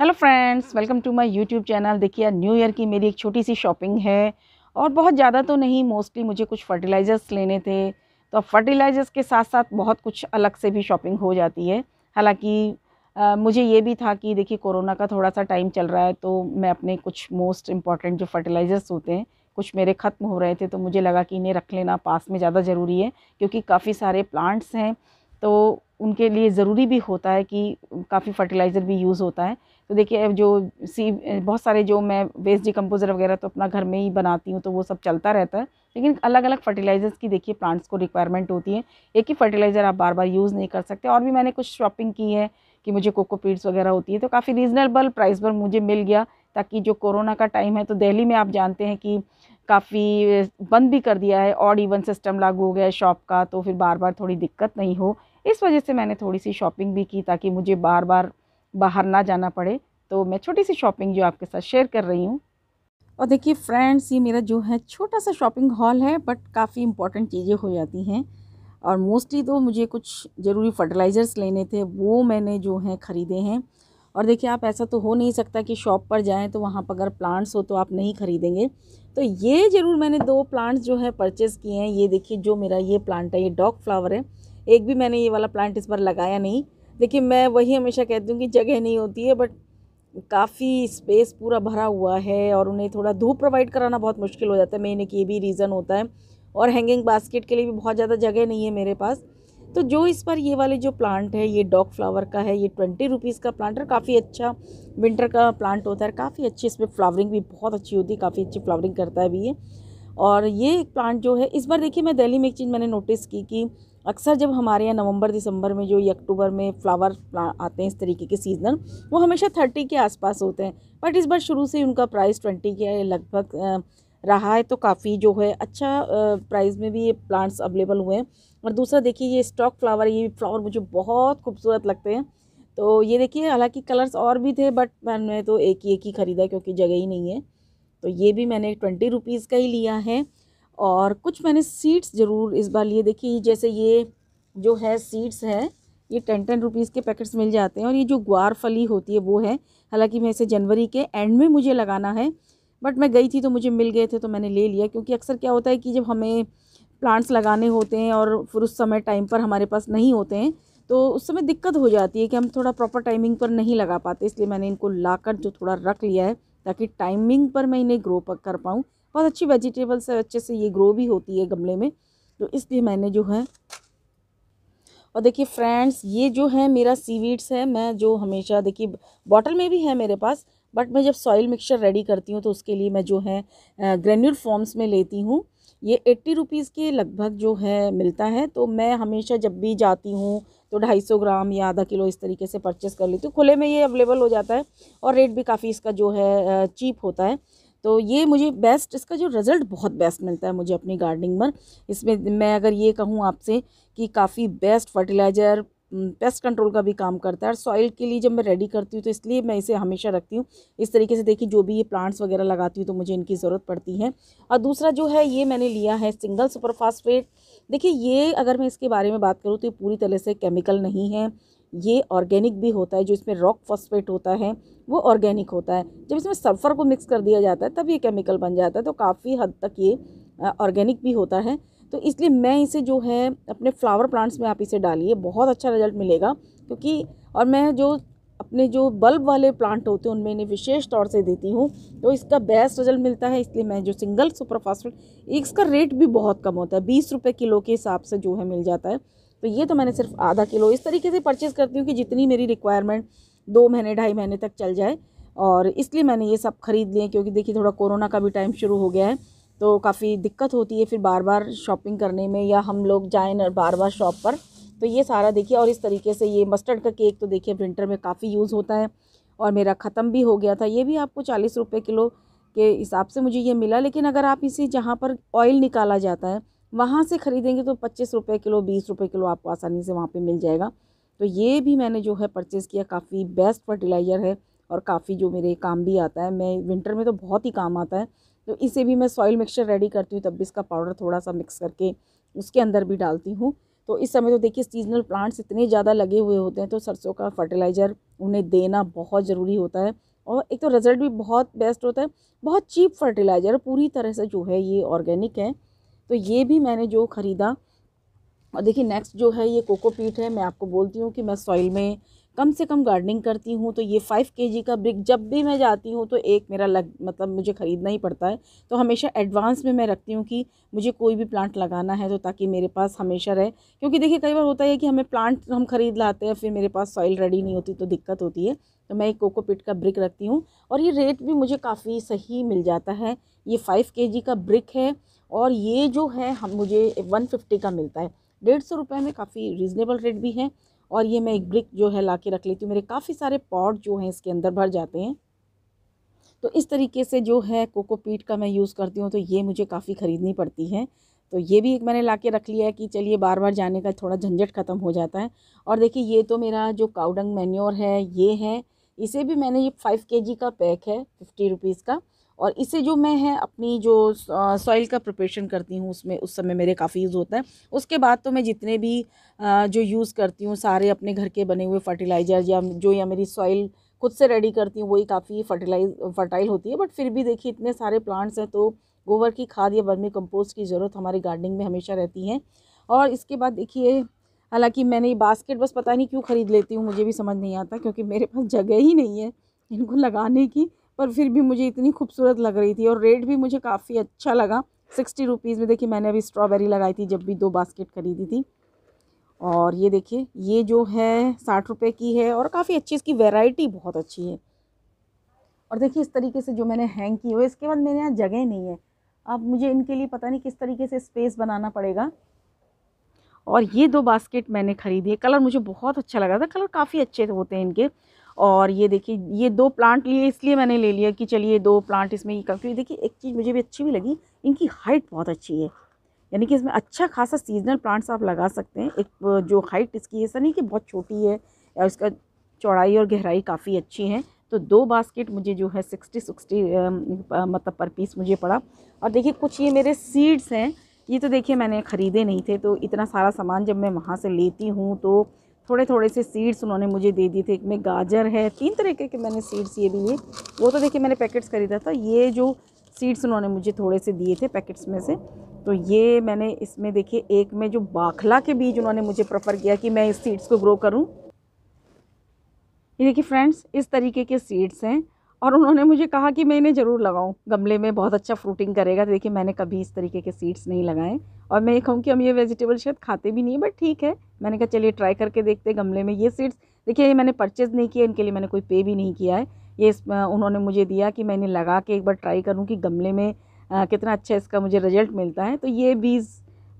hello friends welcome to my YouTube channel देखिए new year की मेरी एक छोटी सी शॉपिंग है और बहुत ज़्यादा तो नहीं मोस्टली मुझे कुछ फर्टिलाइज़र्स लेने थे तो फर्टिलाइज़र्स के साथ साथ बहुत कुछ अलग से भी शॉपिंग हो जाती है हालांकि मुझे ये भी था कि देखिए कोरोना का थोड़ा सा टाइम चल रहा है तो मैं अपने कुछ मोस्ट इम्पॉर्टेंट जो फर्टिलाइज़र्स होते हैं कुछ मेरे ख़त्म हो रहे थे तो मुझे लगा कि इन्हें रख लेना पास में ज़्यादा ज़रूरी है क्योंकि काफ़ी सारे प्लांट्स हैं तो उनके लिए ज़रूरी भी होता है कि काफ़ी फर्टिलाइज़र भी यूज़ होता है तो देखिए जो सी बहुत सारे जो मैं वेस्ट डिकम्पोज़र वगैरह तो अपना घर में ही बनाती हूँ तो वो सब चलता रहता है लेकिन अलग अलग फर्टिलाइज़र्स की देखिए प्लांट्स को रिक्वायरमेंट होती है एक ही फर्टिलाइज़र आप बार बार यूज़ नहीं कर सकते और भी मैंने कुछ शॉपिंग की है कि मुझे कोकोपीड्स वगैरह होती है तो काफ़ी रीज़नेबल प्राइस पर मुझे मिल गया ताकि जो कोरोना का टाइम है तो दिल्ली में आप जानते हैं कि काफ़ी बंद भी कर दिया है और इवन सिस्टम लागू हो गया है शॉप का तो फिर बार बार थोड़ी दिक्कत नहीं हो इस वजह से मैंने थोड़ी सी शॉपिंग भी की ताकि मुझे बार बार बाहर ना जाना पड़े तो मैं छोटी सी शॉपिंग जो आपके साथ शेयर कर रही हूँ और देखिए फ्रेंड्स ये मेरा जो है छोटा सा शॉपिंग हॉल है बट काफ़ी इंपॉर्टेंट चीज़ें हो जाती हैं और मोस्टली तो मुझे कुछ ज़रूरी फर्टिलाइज़र्स लेने थे वो मैंने जो हैं ख़रीदे हैं और देखिए आप ऐसा तो हो नहीं सकता कि शॉप पर जाएं तो वहाँ पर अगर प्लांट्स हो तो आप नहीं ख़रीदेंगे तो ये ज़रूर मैंने दो प्लांट्स जो है परचेज़ किए हैं ये देखिए जो मेरा ये प्लांट है ये डॉग फ्लावर है एक भी मैंने ये वाला प्लांट इस बार लगाया नहीं लेकिन मैं वही हमेशा कहती हूँ कि जगह नहीं होती है बट काफ़ी स्पेस पूरा भरा हुआ है और उन्हें थोड़ा धूप प्रोवाइड कराना बहुत मुश्किल हो जाता है मेन एक ये भी रीज़न होता है और हैंगिंग बास्केट के लिए भी बहुत ज़्यादा जगह नहीं है मेरे पास तो जो इस पर ये वाले जो प्लांट है ये डॉग फ्लावर का है ये ट्वेंटी रुपीज़ का प्लांट है काफ़ी अच्छा विंटर का प्लांट होता है काफ़ी अच्छी इसमें फ्लावरिंग भी बहुत अच्छी होती है काफ़ी अच्छी फ्लावरिंग करता है भी ये और ये प्लांट जो है इस बार देखिए मैं दिल्ली में एक चीज़ मैंने नोटिस की कि अक्सर जब हमारे यहाँ नवंबर दिसंबर में जो ये अक्टूबर में फ्लावर आते हैं इस तरीके के सीजनल वो हमेशा थर्टी के आसपास होते हैं बट इस बार शुरू से उनका प्राइस ट्वेंटी के लगभग रहा है तो काफ़ी जो है अच्छा प्राइस में भी ये प्लांट्स अवेलेबल हुए हैं और दूसरा देखिए ये स्टॉक फ्लावर ये फ्लावर मुझे बहुत खूबसूरत लगते हैं तो ये देखिए हालांकि कलर्स और भी थे बट मैंने तो एक ही एक ही ख़रीदा क्योंकि जगह ही नहीं है तो ये भी मैंने ट्वेंटी रुपीज़ का ही लिया है और कुछ मैंने सीड्स ज़रूर इस बार लिए देखिए जैसे ये जो है सीड्स है ये टेन टेन रुपीज़ के पैकेट्स मिल जाते हैं और ये जो ग्वार फली होती है वो है हालांकि मैं इसे जनवरी के एंड में मुझे लगाना है बट मैं गई थी तो मुझे मिल गए थे तो मैंने ले लिया क्योंकि अक्सर क्या होता है कि जब हमें प्लांट्स लगाने होते हैं और फिर उस समय टाइम पर हमारे पास नहीं होते हैं तो उस समय दिक्कत हो जाती है कि हम थोड़ा प्रॉपर टाइमिंग पर नहीं लगा पाते इसलिए मैंने इनको ला जो थोड़ा रख लिया है ताकि टाइमिंग पर मैं इन्हें ग्रो कर पाऊँ बहुत अच्छी वेजिटेबल्स है अच्छे से ये ग्रो भी होती है गमले में तो इसलिए मैंने जो है और देखिए फ्रेंड्स ये जो है मेरा सीवीड्स है मैं जो हमेशा देखिए बॉटल में भी है मेरे पास बट मैं जब सॉइल मिक्सचर रेडी करती हूँ तो उसके लिए मैं जो है ग्रेन्यूल फॉर्म्स में लेती हूँ ये एट्टी रुपीज़ के लगभग जो है मिलता है तो मैं हमेशा जब भी जाती हूँ तो ढाई सौ ग्राम या आधा किलो इस तरीके से परचेस कर लेती हूँ खुले में ये अवेलेबल हो जाता है और रेट भी काफ़ी इसका जो है चीप होता है तो ये मुझे बेस्ट इसका जो रिज़ल्ट बहुत बेस्ट मिलता है मुझे अपनी गार्डनिंग में इसमें मैं अगर ये कहूँ आपसे कि काफ़ी बेस्ट फर्टिलाइज़र पेस्ट कंट्रोल का भी काम करता है और सॉइल के लिए जब मैं रेडी करती हूँ तो इसलिए मैं इसे हमेशा रखती हूँ इस तरीके से देखिए जो भी ये प्लांट्स वगैरह लगाती हूँ तो मुझे इनकी ज़रूरत पड़ती है और दूसरा जो है ये मैंने लिया है सिंगल सुपरफास्ट देखिए ये अगर मैं इसके बारे में बात करूँ तो ये पूरी तरह से केमिकल नहीं है ये ऑर्गेनिक भी होता है जो इसमें रॉक फॉस्फेट होता है वो ऑर्गेनिक होता है जब इसमें सल्फ़र को मिक्स कर दिया जाता है तब ये केमिकल बन जाता है तो काफ़ी हद तक ये ऑर्गेनिक भी होता है तो इसलिए मैं इसे जो है अपने फ्लावर प्लांट्स में आप इसे डालिए बहुत अच्छा रिजल्ट मिलेगा क्योंकि और मैं जो अपने जो बल्ब वाले प्लांट होते हैं उनमें इन्हें विशेष तौर से देती हूँ तो इसका बेस्ट रिजल्ट मिलता है इसलिए मैं जो सिंगल सुपर इसका रेट भी बहुत कम होता है बीस रुपये किलो के हिसाब से जो है मिल जाता है तो ये तो मैंने सिर्फ आधा किलो इस तरीके से परचेज़ करती हूँ कि जितनी मेरी रिक्वायरमेंट दो महीने ढाई महीने तक चल जाए और इसलिए मैंने ये सब ख़रीद लिए क्योंकि देखिए थोड़ा कोरोना का भी टाइम शुरू हो गया है तो काफ़ी दिक्कत होती है फिर बार बार शॉपिंग करने में या हम लोग जाएँ बार बार शॉप पर तो ये सारा देखिए और इस तरीके से ये मस्टर्ड का केक तो देखिए विंटर में काफ़ी यूज़ होता है और मेरा ख़त्म भी हो गया था ये भी आपको चालीस रुपये किलो के हिसाब से मुझे ये मिला लेकिन अगर आप इसे जहाँ पर ऑयल निकाला जाता है वहाँ से ख़रीदेंगे तो पच्चीस रुपये किलो बीस रुपये किलो आपको आसानी से वहाँ पे मिल जाएगा तो ये भी मैंने जो है परचेज़ किया काफ़ी बेस्ट फर्टिलाइज़र है और काफ़ी जो मेरे काम भी आता है मैं विंटर में तो बहुत ही काम आता है तो इसे भी मैं सॉइल मिक्सचर रेडी करती हूँ तब भी इसका पाउडर थोड़ा सा मिक्स करके उसके अंदर भी डालती हूँ तो इस समय तो देखिए सीजनल प्लांट्स इतने ज़्यादा लगे हुए होते हैं तो सरसों का फर्टिलाइज़र उन्हें देना बहुत ज़रूरी होता है और एक तो रिज़ल्ट भी बहुत बेस्ट होता है बहुत चीप फर्टिलाइज़र पूरी तरह से जो है ये ऑर्गेनिक है तो ये भी मैंने जो ख़रीदा और देखिए नेक्स्ट जो है ये कोकोपीट है मैं आपको बोलती हूँ कि मैं सॉइल में कम से कम गार्डनिंग करती हूँ तो ये फ़ाइव के जी का ब्रिक जब भी मैं जाती हूँ तो एक मेरा लग मतलब मुझे ख़रीदना ही पड़ता है तो हमेशा एडवांस में मैं रखती हूँ कि मुझे कोई भी प्लांट लगाना है तो ताकि मेरे पास हमेशा रहे क्योंकि देखिए कई बार होता है कि हमें प्लांट हम ख़रीद लाते हैं फिर मेरे पास सॉइल रेडी नहीं होती तो दिक्कत होती है तो मैं एक कोकोपिट का ब्रिक रखती हूँ और ये रेट भी मुझे काफ़ी सही मिल जाता है ये फ़ाइव के जी का ब्रिक है और ये जो है हम मुझे वन फिफ्टी का मिलता है डेढ़ सौ रुपये में काफ़ी रिजनेबल रेट भी है और ये मैं एक ब्रिक जो है ला के रख लेती हूँ मेरे काफ़ी सारे पॉट जो हैं इसके अंदर भर जाते हैं तो इस तरीके से जो है कोकोपीट का मैं यूज़ करती हूँ तो ये मुझे काफ़ी ख़रीदनी पड़ती है तो ये भी एक मैंने ला के रख लिया है कि चलिए बार बार जाने का थोड़ा झंझट ख़त्म हो जाता है और देखिए ये तो मेरा जो काउडंग मैन्योर है ये है इसे भी मैंने ये फाइव के जी का पैक है फिफ्टी रुपीज़ का और इसे जो मैं है अपनी जो सॉइल का प्रिपरेशन करती हूँ उसमें उस समय मेरे काफ़ी यूज़ होता है उसके बाद तो मैं जितने भी जो यूज़ करती हूँ सारे अपने घर के बने हुए फर्टिलाइज़र या जो या मेरी सॉइल खुद से रेडी करती हूँ वही काफ़ी फर्टिलाइज फर्टाइल होती है बट फिर भी देखिए इतने सारे प्लांट्स हैं तो गोबर की खाद या वर्मी कंपोस्ट की ज़रूरत हमारी गार्डनिंग में हमेशा रहती है और इसके बाद देखिए हालांकि मैंने ये बास्केट बस पता नहीं क्यों ख़रीद लेती हूँ मुझे भी समझ नहीं आता क्योंकि मेरे पास जगह ही नहीं है इनको लगाने की पर फिर भी मुझे इतनी खूबसूरत लग रही थी और रेट भी मुझे काफ़ी अच्छा लगा सिक्सटी रुपीज़ में देखिए मैंने अभी स्ट्रॉबेरी लगाई थी जब भी दो बास्केट खरीदी थी और ये देखिए ये जो है साठ रुपये की है और काफ़ी अच्छी इसकी वेराइटी बहुत अच्छी है और देखिए इस तरीके से जो मैंने हैंग की हुई इसके बाद मेरे यहाँ जगह नहीं है अब मुझे इनके लिए पता नहीं किस तरीके से स्पेस बनाना पड़ेगा और ये दो बास्केट मैंने ख़रीदी है कलर मुझे बहुत अच्छा लगा था कलर काफ़ी अच्छे होते हैं इनके और ये देखिए ये दो प्लांट लिए इसलिए मैंने ले लिया कि चलिए दो प्लांट इसमें ही कर क्योंकि देखिए एक चीज़ मुझे भी अच्छी भी लगी इनकी हाइट बहुत अच्छी है यानी कि इसमें अच्छा खासा सीजनल प्लांट्स आप लगा सकते हैं एक जो हाइट इसकी ऐसा नहीं कि बहुत छोटी है या इसका चौड़ाई और गहराई काफ़ी अच्छी है तो दो बास्केट मुझे जो है सिक्सटी सिक्सटी मतलब पर पीस मुझे पड़ा और देखिए कुछ ये मेरे सीड्स हैं ये तो देखिए मैंने ख़रीदे नहीं थे तो इतना सारा सामान जब मैं वहाँ से लेती हूँ तो थोड़े थोड़े से सीड्स उन्होंने मुझे दे दिए थे एक में गाजर है तीन तरीके के मैंने सीड्स ये भी लिए वो तो देखिए मैंने पैकेट्स खरीदा था ये जो सीड्स उन्होंने मुझे थोड़े से दिए थे पैकेट्स में से तो ये मैंने इसमें देखिए एक में जो बाखला के बीज उन्होंने मुझे प्रेफर किया कि मैं इस सीड्स को ग्रो करूँ ये देखिए फ्रेंड्स इस तरीके के सीड्स हैं और उन्होंने मुझे कहा कि मैं इन्हें ज़रूर लगाऊँ गमले में बहुत अच्छा फ्रूटिंग करेगा तो देखिए मैंने कभी इस तरीके के सीड्स नहीं लगाए और मैं ये कहूँ कि हम ये वेजिटेबल शायद खाते भी नहीं बट ठीक है मैंने कहा चलिए ट्राई करके देखते गमले में ये सीड्स देखिए ये मैंने परचेज़ नहीं किया इनके लिए मैंने कोई पे भी नहीं किया है ये उन्होंने मुझे दिया कि मैंने लगा के एक बार ट्राई करूँ कि गमले में कितना अच्छा इसका मुझे रिजल्ट मिलता है तो ये बीज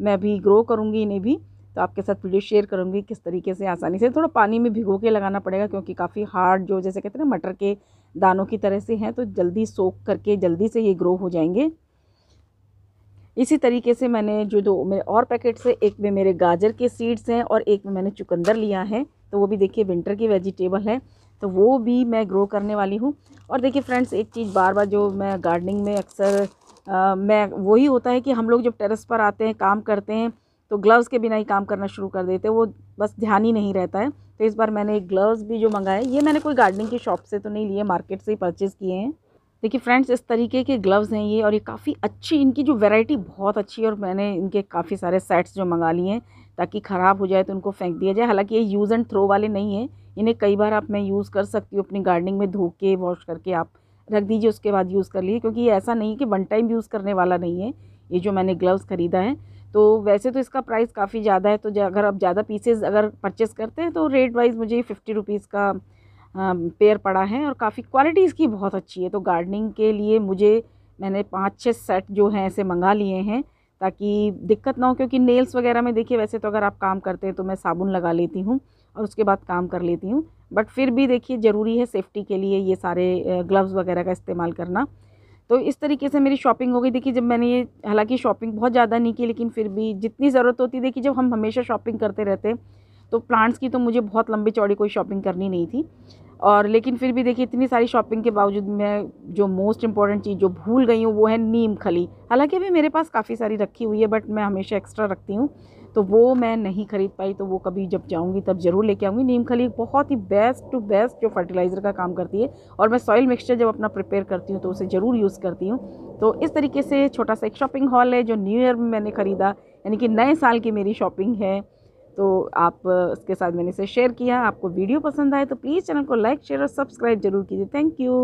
मैं अभी ग्रो करूँगी इन्हें भी तो आपके साथ वीडियो शेयर करूँगी किस तरीके से आसानी से थोड़ा पानी में भिगो के लगाना पड़ेगा क्योंकि काफ़ी हार्ड जो जैसे कहते हैं ना मटर के दानों की तरह से हैं तो जल्दी सोख करके जल्दी से ये ग्रो हो जाएंगे इसी तरीके से मैंने जो दो मेरे और पैकेट से एक में मेरे गाजर के सीड्स हैं और एक में मैंने चुकंदर लिया है तो वो भी देखिए विंटर की वेजिटेबल है तो वो भी मैं ग्रो करने वाली हूँ और देखिए फ्रेंड्स एक चीज़ बार बार जो मैं गार्डनिंग में अक्सर मैं वही होता है कि हम लोग जब टेरेस पर आते हैं काम करते हैं तो ग्लव्स के बिना ही काम करना शुरू कर देते वो बस ध्यान ही नहीं रहता है तो इस बार मैंने एक ग्लव्स भी जो मंगाए ये मैंने कोई गार्डनिंग की शॉप से तो नहीं लिए मार्केट से ही परचेज़ किए हैं देखिए फ्रेंड्स इस तरीके के ग्लव्स हैं ये और ये काफ़ी अच्छी इनकी जो वैरायटी बहुत अच्छी है और मैंने इनके काफ़ी सारे सेट्स जो मंगा लिए हैं ताकि ख़राब हो जाए तो उनको फेंक दिया जाए हालांकि ये यूज़ एंड थ्रो वाले नहीं हैं इन्हें कई बार आप मैं यूज़ कर सकती हूँ अपनी गार्डनिंग में धो के वॉश करके आप रख दीजिए उसके बाद यूज़ कर लीजिए क्योंकि ये ऐसा नहीं है कि वन टाइम यूज़ करने वाला नहीं है ये जो मैंने ग्लव्स ख़रीदा है तो वैसे तो इसका प्राइस काफ़ी ज़्यादा है तो अगर आप ज़्यादा पीसेज अगर परचेस करते हैं तो रेट वाइज मुझे फिफ्टी रुपीज़ का पेयर पड़ा है और काफ़ी क्वालिटी इसकी बहुत अच्छी है तो गार्डनिंग के लिए मुझे मैंने पाँच छः सेट जो हैं ऐसे मंगा लिए हैं ताकि दिक्कत ना हो क्योंकि नेल्स वगैरह में देखिए वैसे तो अगर आप काम करते हैं तो मैं साबुन लगा लेती हूँ और उसके बाद काम कर लेती हूँ बट फिर भी देखिए ज़रूरी है सेफ्टी के लिए ये सारे ग्लव्स वगैरह का इस्तेमाल करना तो इस तरीके से मेरी शॉपिंग हो गई देखिए जब मैंने ये हालांकि शॉपिंग बहुत ज़्यादा नहीं की लेकिन फिर भी जितनी ज़रूरत होती देखिए जब हम हमेशा शॉपिंग करते रहते तो प्लांट्स की तो मुझे बहुत लंबी चौड़ी कोई शॉपिंग करनी नहीं थी और लेकिन फिर भी देखिए इतनी सारी शॉपिंग के बावजूद मैं जो मोस्ट इंपॉर्टेंट चीज़ जो भूल गई हूँ वो है नीम खली हालांकि अभी मेरे पास काफ़ी सारी रखी हुई है बट मैं हमेशा एक्स्ट्रा रखती हूँ तो वो मैं नहीं ख़रीद पाई तो वो कभी जब जाऊँगी तब ज़रूर लेके आऊँगी नीम खली बहुत ही बेस्ट टू बेस्ट जो फर्टिलाइज़र का काम करती है और मैं सॉइल मिक्सचर जब अपना प्रिपेयर करती हूँ तो उसे ज़रूर यूज़ करती हूँ तो इस तरीके से छोटा सा एक शॉपिंग हॉल है जो न्यू ईयर में मैंने ख़रीदा यानी कि नए साल की मेरी शॉपिंग है तो आप उसके साथ मैंने इसे शेयर किया आपको वीडियो पसंद आए तो प्लीज़ चैनल को लाइक शेयर और सब्सक्राइब जरूर कीजिए थैंक यू